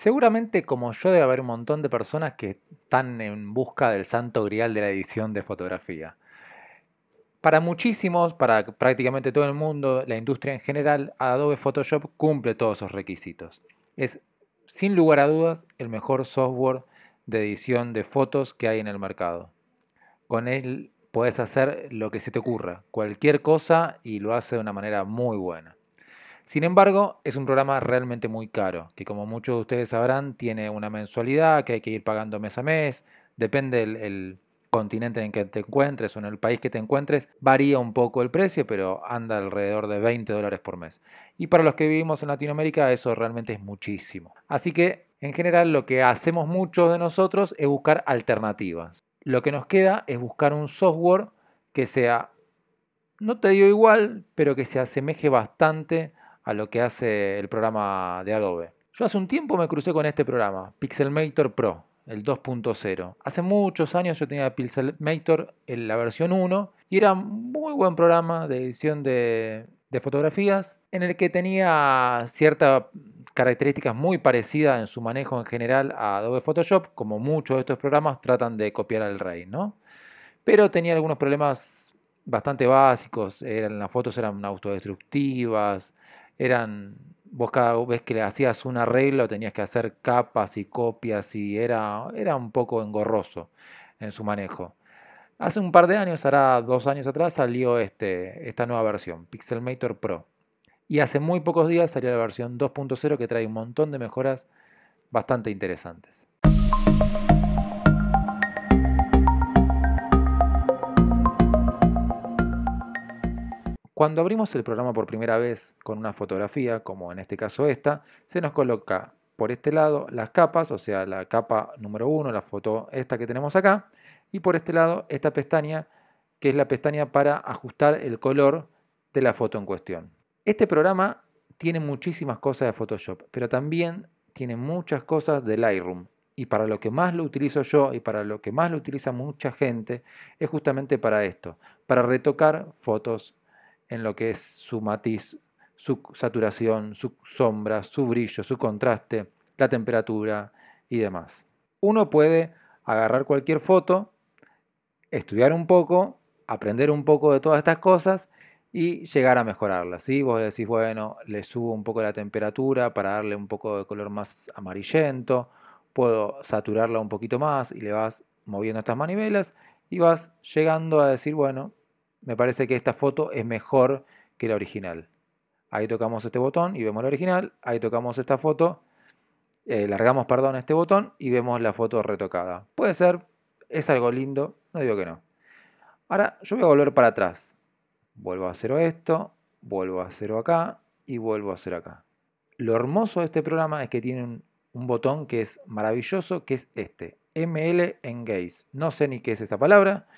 Seguramente, como yo, debe haber un montón de personas que están en busca del santo grial de la edición de fotografía. Para muchísimos, para prácticamente todo el mundo, la industria en general, Adobe Photoshop cumple todos esos requisitos. Es, sin lugar a dudas, el mejor software de edición de fotos que hay en el mercado. Con él puedes hacer lo que se te ocurra, cualquier cosa, y lo hace de una manera muy buena. Sin embargo, es un programa realmente muy caro, que como muchos de ustedes sabrán, tiene una mensualidad que hay que ir pagando mes a mes, depende el, continente en el que te encuentres o en el país que te encuentres, varía un poco el precio, pero anda alrededor de 20 dólares por mes. Y para los que vivimos en Latinoamérica, eso realmente es muchísimo. Así que, en general, lo que hacemos muchos de nosotros es buscar alternativas. Lo que nos queda es buscar un software que sea, no te dio igual, pero que se asemeje bastante a lo que hace el programa de Adobe. Yo hace un tiempo me crucé con este programa, Pixelmator Pro, el 2.0. Hace muchos años yo tenía Pixelmator en la versión 1 y era un muy buen programa de edición de, fotografías en el que tenía ciertas características muy parecidas en su manejo en general a Adobe Photoshop, como muchos de estos programas tratan de copiar al rey, ¿no? Pero tenía algunos problemas bastante básicos, las fotos eran autodestructivas, eran, vos cada vez que le hacías un arreglo tenías que hacer capas y copias y era, era un poco engorroso en su manejo. Hace un par de años, hará dos años atrás, salió este, esta nueva versión, Pixelmator Pro. Y hace muy pocos días salió la versión 2.0 que trae un montón de mejoras bastante interesantes. Cuando abrimos el programa por primera vez con una fotografía, como en este caso esta, se nos coloca por este lado las capas, o sea, la capa número 1, la foto esta que tenemos acá, y por este lado esta pestaña, que es la pestaña para ajustar el color de la foto en cuestión. Este programa tiene muchísimas cosas de Photoshop, pero también tiene muchas cosas de Lightroom. Y para lo que más lo utilizo yo y para lo que más lo utiliza mucha gente es justamente para esto, para retocar fotos en lo que es su matiz, su saturación, su sombra, su brillo, su contraste, la temperatura y demás. Uno puede agarrar cualquier foto, estudiar un poco, aprender un poco de todas estas cosas y llegar a mejorarlas. Si Vos decís, bueno, le subo un poco la temperatura para darle un poco de color más amarillento, puedo saturarla un poquito más y le vas moviendo estas manivelas y vas llegando a decir, bueno, me parece que esta foto es mejor que la original. Ahí tocamos este botón y vemos la original. Ahí tocamos esta foto. Eh, largamos, perdón, este botón y vemos la foto retocada. Puede ser, es algo lindo, no digo que no. Ahora yo voy a volver para atrás. Vuelvo a cero esto, vuelvo a cero acá y vuelvo a hacer acá. Lo hermoso de este programa es que tiene un, un botón que es maravilloso, que es este. ML Engage. No sé ni qué es esa palabra,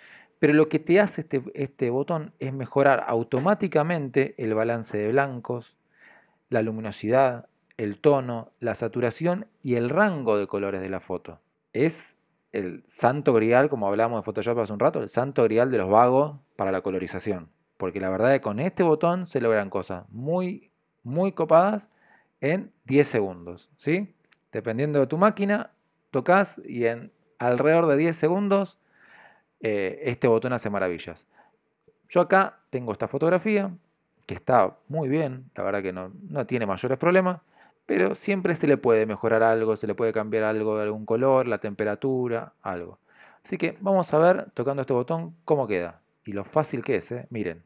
pero lo que te hace este, este, botón es mejorar automáticamente el balance de blancos, la luminosidad, el tono, la saturación y el rango de colores de la foto. Es el santo grial, como hablamos de Photoshop hace un rato, el santo grial de los vagos para la colorización. Porque la verdad es que con este botón se logran cosas muy, muy copadas en 10 segundos. ¿sí? Dependiendo de tu máquina, tocas y en alrededor de 10 segundos eh, este botón hace maravillas. Yo acá tengo esta fotografía, que está muy bien, la verdad que no, tiene mayores problemas, pero siempre se le puede mejorar algo, se le puede cambiar algo de algún color, la temperatura, algo. Así que vamos a ver, tocando este botón, cómo queda. Y lo fácil que es, ¿eh? miren.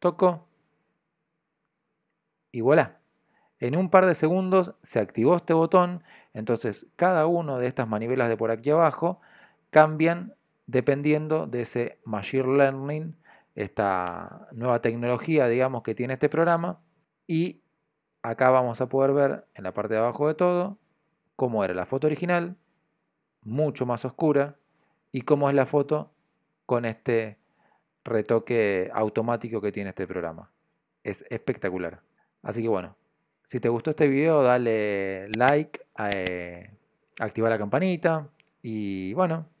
Toco. Y voilà. En un par de segundos se activó este botón, entonces cada uno de estas manivelas de por aquí abajo cambian dependiendo de ese Machine Learning, esta nueva tecnología, digamos, que tiene este programa. Y acá vamos a poder ver en la parte de abajo de todo cómo era la foto original, mucho más oscura, y cómo es la foto con este retoque automático que tiene este programa. Es espectacular. Así que bueno, si te gustó este video, dale like, eh, activa la campanita y bueno,